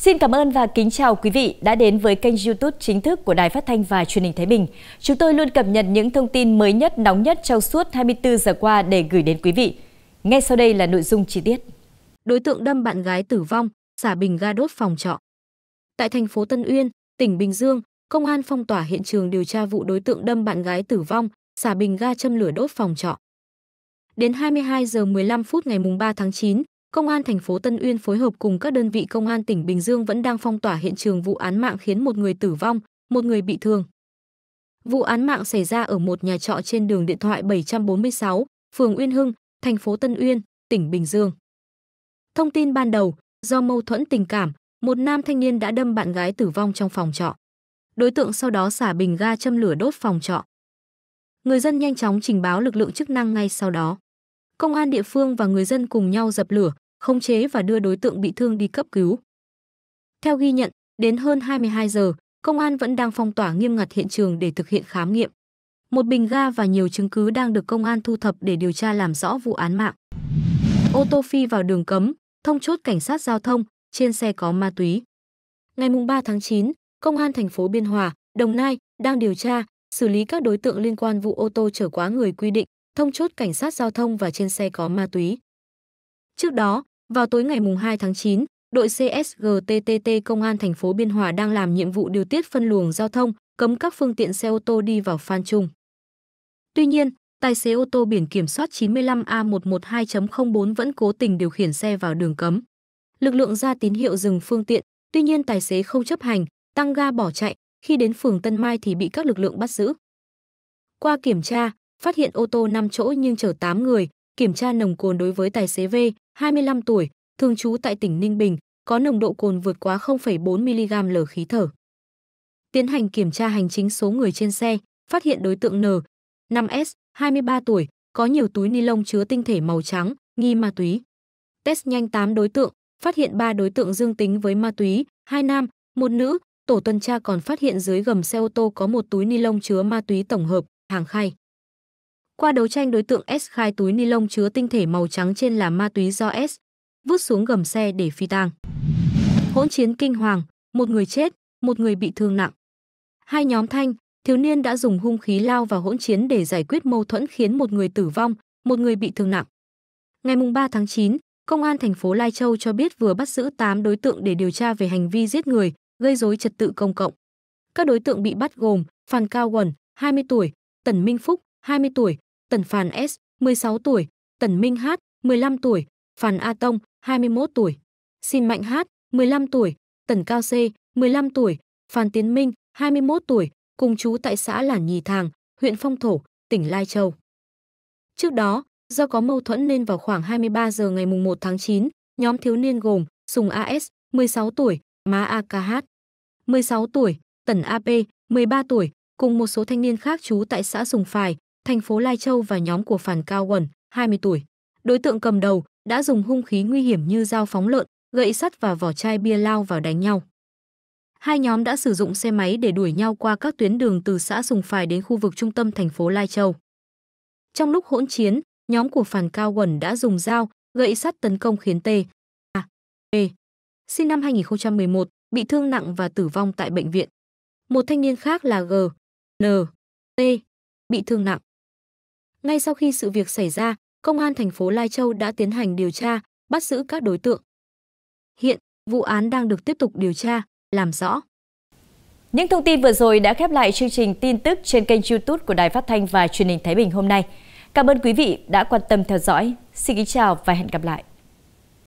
Xin cảm ơn và kính chào quý vị đã đến với kênh YouTube chính thức của Đài Phát thanh và Truyền hình Thái Bình. Chúng tôi luôn cập nhật những thông tin mới nhất, nóng nhất trong suốt 24 giờ qua để gửi đến quý vị. Ngay sau đây là nội dung chi tiết. Đối tượng đâm bạn gái tử vong, xả bình ga đốt phòng trọ. Tại thành phố Tân Uyên, tỉnh Bình Dương, công an phong tỏa hiện trường điều tra vụ đối tượng đâm bạn gái tử vong, xả bình ga châm lửa đốt phòng trọ. Đến 22 giờ 15 phút ngày 3 tháng 9, Công an thành phố Tân Uyên phối hợp cùng các đơn vị công an tỉnh Bình Dương vẫn đang phong tỏa hiện trường vụ án mạng khiến một người tử vong, một người bị thương. Vụ án mạng xảy ra ở một nhà trọ trên đường điện thoại 746, phường Uyên Hưng, thành phố Tân Uyên, tỉnh Bình Dương. Thông tin ban đầu, do mâu thuẫn tình cảm, một nam thanh niên đã đâm bạn gái tử vong trong phòng trọ. Đối tượng sau đó xả bình ga châm lửa đốt phòng trọ. Người dân nhanh chóng trình báo lực lượng chức năng ngay sau đó công an địa phương và người dân cùng nhau dập lửa, khống chế và đưa đối tượng bị thương đi cấp cứu. Theo ghi nhận, đến hơn 22 giờ, công an vẫn đang phong tỏa nghiêm ngặt hiện trường để thực hiện khám nghiệm. Một bình ga và nhiều chứng cứ đang được công an thu thập để điều tra làm rõ vụ án mạng. Ô tô phi vào đường cấm, thông chốt cảnh sát giao thông, trên xe có ma túy. Ngày 3 tháng 9, Công an thành phố Biên Hòa, Đồng Nai đang điều tra, xử lý các đối tượng liên quan vụ ô tô chở quá người quy định thông chốt cảnh sát giao thông và trên xe có ma túy. Trước đó, vào tối ngày 2 tháng 9, đội CSGTTT Công an thành phố Biên Hòa đang làm nhiệm vụ điều tiết phân luồng giao thông, cấm các phương tiện xe ô tô đi vào Phan Trung. Tuy nhiên, tài xế ô tô biển kiểm soát 95A112.04 vẫn cố tình điều khiển xe vào đường cấm. Lực lượng ra tín hiệu dừng phương tiện, tuy nhiên tài xế không chấp hành, tăng ga bỏ chạy, khi đến phường Tân Mai thì bị các lực lượng bắt giữ. Qua kiểm tra, phát hiện ô tô 5 chỗ nhưng chở 8 người, kiểm tra nồng cồn đối với tài xế V, 25 tuổi, thường trú tại tỉnh Ninh Bình, có nồng độ cồn vượt quá 0,4 mg l khí thở. Tiến hành kiểm tra hành chính số người trên xe, phát hiện đối tượng N, 5S, 23 tuổi, có nhiều túi ni lông chứa tinh thể màu trắng, nghi ma túy. Test nhanh 8 đối tượng, phát hiện 3 đối tượng dương tính với ma túy, hai nam, một nữ, tổ tuần tra còn phát hiện dưới gầm xe ô tô có một túi ni lông chứa ma túy tổng hợp, hàng khay. Qua đấu tranh đối tượng S khai túi ni lông chứa tinh thể màu trắng trên là ma túy do S vứt xuống gầm xe để phi tang. Hỗn chiến kinh hoàng, một người chết, một người bị thương nặng. Hai nhóm Thanh, thiếu niên đã dùng hung khí lao vào hỗn chiến để giải quyết mâu thuẫn khiến một người tử vong, một người bị thương nặng. Ngày 3 tháng 9, Công an thành phố Lai Châu cho biết vừa bắt giữ 8 đối tượng để điều tra về hành vi giết người, gây rối trật tự công cộng. Các đối tượng bị bắt gồm Phan Cao Quần, 20 tuổi, Tần Minh Phúc, 20 tuổi, Tần Phàn S, 16 tuổi, Tần Minh Hát, 15 tuổi, Phàn A Tông, 21 tuổi, Xin Mạnh Hát, 15 tuổi, Tần Cao C, 15 tuổi, Phàn Tiến Minh, 21 tuổi, cùng chú tại xã Lản Nhì Thàng, huyện Phong Thổ, tỉnh Lai Châu. Trước đó, do có mâu thuẫn nên vào khoảng 23 giờ ngày 1 tháng 9, nhóm thiếu niên gồm Sùng AS, 16 tuổi, Má AKH, 16 tuổi, Tần AP, 13 tuổi, cùng một số thanh niên khác trú tại xã Sùng Phài, thành phố Lai Châu và nhóm của Phản Cao Quẩn, 20 tuổi. Đối tượng cầm đầu đã dùng hung khí nguy hiểm như dao phóng lợn, gậy sắt và vỏ chai bia lao vào đánh nhau. Hai nhóm đã sử dụng xe máy để đuổi nhau qua các tuyến đường từ xã Sùng Phài đến khu vực trung tâm thành phố Lai Châu. Trong lúc hỗn chiến, nhóm của Phản Cao Quẩn đã dùng dao, gậy sắt tấn công khiến T. A. B. Sinh năm 2011, bị thương nặng và tử vong tại bệnh viện. Một thanh niên khác là G. N. T. Bị thương nặng. Ngay sau khi sự việc xảy ra, công an thành phố Lai Châu đã tiến hành điều tra, bắt giữ các đối tượng. Hiện, vụ án đang được tiếp tục điều tra, làm rõ. Những thông tin vừa rồi đã khép lại chương trình tin tức trên kênh YouTube của Đài Phát thanh và Truyền hình Thái Bình hôm nay. Cảm ơn quý vị đã quan tâm theo dõi. Xin kính chào và hẹn gặp lại.